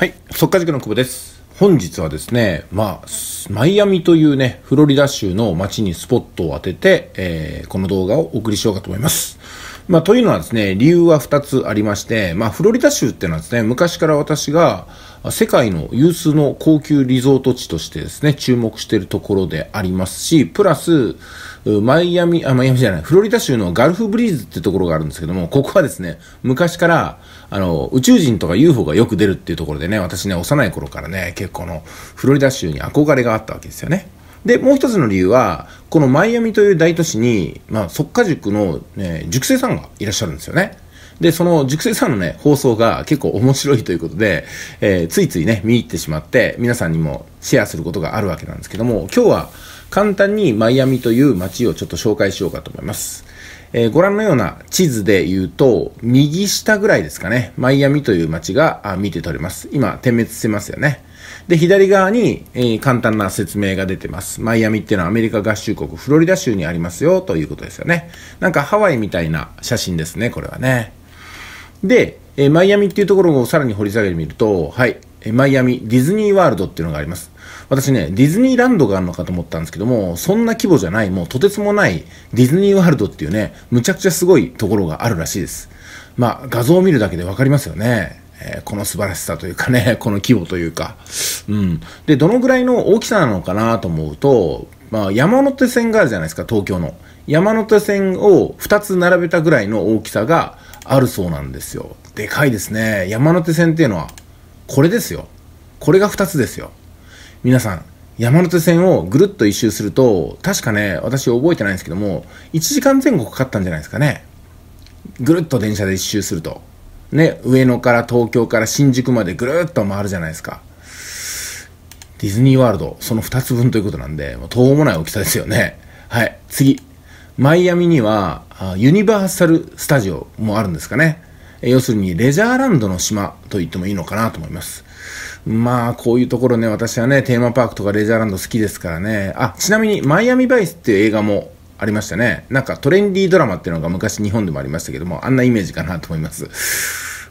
はい、速稼塾の久保です。本日はですね、まあ、マイアミというね、フロリダ州の街にスポットを当てて、えー、この動画をお送りしようかと思います。まあ、というのはですね、理由は2つありまして、まあ、フロリダ州っていうのはですね、昔から私が、世界の有数の高級リゾート地としてですね、注目しているところでありますし、プラス、マイアミ、あ、マイアミじゃない、フロリダ州のガルフブリーズってところがあるんですけども、ここはですね、昔から、あの、宇宙人とか UFO がよく出るっていうところでね、私ね、幼い頃からね、結構の、フロリダ州に憧れがあったわけですよね。で、もう一つの理由は、このマイアミという大都市に、まあ、即家塾の、ね、塾生さんがいらっしゃるんですよね。で、その熟成さんのね、放送が結構面白いということで、えー、ついついね、見入ってしまって、皆さんにもシェアすることがあるわけなんですけども、今日は簡単にマイアミという街をちょっと紹介しようかと思います。えー、ご覧のような地図で言うと、右下ぐらいですかね、マイアミという街が見て取れます。今、点滅してますよね。で、左側に、えー、簡単な説明が出てます。マイアミっていうのはアメリカ合衆国フロリダ州にありますよということですよね。なんかハワイみたいな写真ですね、これはね。で、えー、マイアミっていうところをさらに掘り下げてみると、はい、えー、マイアミディズニーワールドっていうのがあります。私ね、ディズニーランドがあるのかと思ったんですけども、そんな規模じゃない、もうとてつもないディズニーワールドっていうね、むちゃくちゃすごいところがあるらしいです。まあ、画像を見るだけでわかりますよね。えー、この素晴らしさというかね、この規模というか。うん。で、どのぐらいの大きさなのかなと思うと、まあ、山手線があるじゃないですか、東京の。山手線を2つ並べたぐらいの大きさが、あるそうなんですよ。でかいですね。山手線っていうのは、これですよ。これが2つですよ。皆さん、山手線をぐるっと一周すると、確かね、私覚えてないんですけども、1時間前後かかったんじゃないですかね。ぐるっと電車で一周すると。ね、上野から東京から新宿までぐるっと回るじゃないですか。ディズニーワールド、その2つ分ということなんで、もう途方もない大きさですよね。はい、次。マイアミには、ユニバーサル・スタジオもあるんですかね。要するにレジャーランドの島と言ってもいいのかなと思います。まあ、こういうところね、私はね、テーマパークとかレジャーランド好きですからね。あ、ちなみに、マイアミバイスっていう映画もありましたね。なんかトレンディードラマっていうのが昔日本でもありましたけども、あんなイメージかなと思います。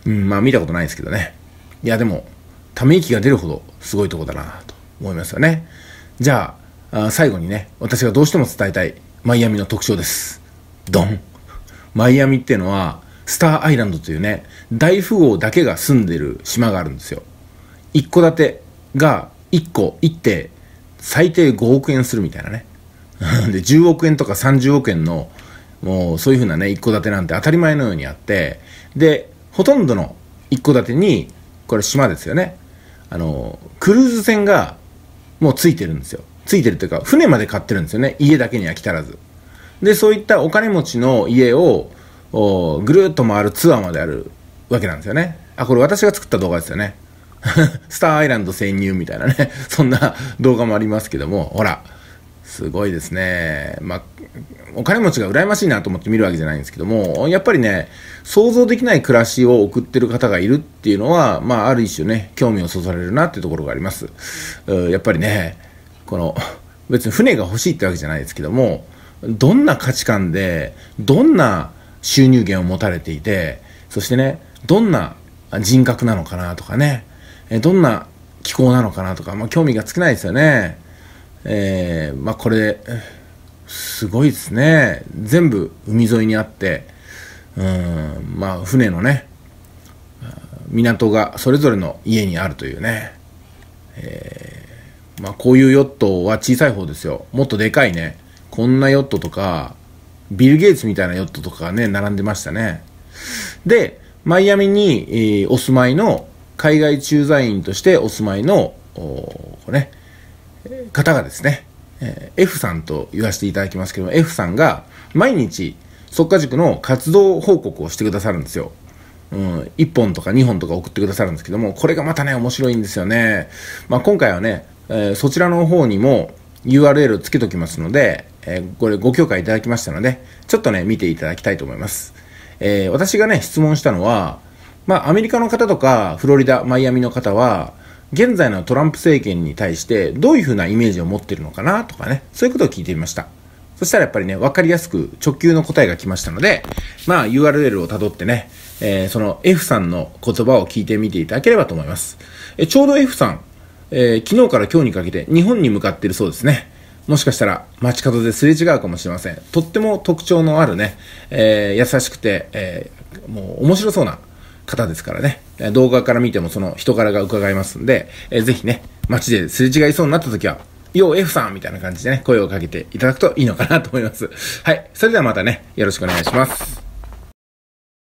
うん、まあ見たことないですけどね。いや、でも、ため息が出るほどすごいとこだなと思いますよね。じゃあ、あ最後にね、私がどうしても伝えたいマイアミの特徴です。ドンマイアミってのは、スターアイランドというね、大富豪だけが住んでる島があるんですよ。一戸建てが1個、1手、最低5億円するみたいなね。で、10億円とか30億円の、もうそういう風なね、一戸建てなんて当たり前のようにあって、で、ほとんどの一戸建てに、これ島ですよね。あの、クルーズ船がもうついてるんですよ。ついてるというか、船まで買ってるんですよね。家だけには来足らず。で、そういったお金持ちの家を、ぐるっと回るツアーまであるわけなんですよね。あ、これ私が作った動画ですよね。スターアイランド潜入みたいなね、そんな動画もありますけども、ほら、すごいですね。まあ、お金持ちが羨ましいなと思って見るわけじゃないんですけども、やっぱりね、想像できない暮らしを送ってる方がいるっていうのは、まあ、ある一種ね、興味をそそられるなっていうところがあります。やっぱりね、この、別に船が欲しいってわけじゃないですけども、どんな価値観で、どんな収入源を持たれていて、そしてね、どんな人格なのかなとかね、どんな気候なのかなとか、まあ、興味が尽きないですよね。えー、まあ、これ、すごいですね。全部海沿いにあって、うん、まあ、船のね、港がそれぞれの家にあるというね。えー、まあ、こういうヨットは小さい方ですよ。もっとでかいね。こんなヨットとか、ビル・ゲイツみたいなヨットとかがね、並んでましたね。で、マイアミに、えー、お住まいの、海外駐在員としてお住まいの、おね、方がですね、えー、F さんと言わせていただきますけども、F さんが毎日、即家塾の活動報告をしてくださるんですよ。うん、1本とか2本とか送ってくださるんですけども、これがまたね、面白いんですよね。まあ、今回はね、えー、そちらの方にも URL つけときますので、えー、これご許可いただきましたので、ちょっとね、見ていただきたいと思います。えー、私がね、質問したのは、まあ、アメリカの方とか、フロリダ、マイアミの方は、現在のトランプ政権に対して、どういうふうなイメージを持ってるのかなとかね、そういうことを聞いてみました。そしたらやっぱりね、わかりやすく直球の答えが来ましたので、まあ URL を辿ってね、えー、その F さんの言葉を聞いてみていただければと思います。えちょうど F さん、えー、昨日から今日にかけて日本に向かっているそうですね。もしかしたら街角ですれ違うかもしれません。とっても特徴のあるね、えー、優しくて、えー、もう面白そうな方ですからね、動画から見てもその人柄が伺えますんで、えー、ぜひね、街ですれ違いそうになった時は、よう F さんみたいな感じでね、声をかけていただくといいのかなと思います。はい。それではまたね、よろしくお願いします。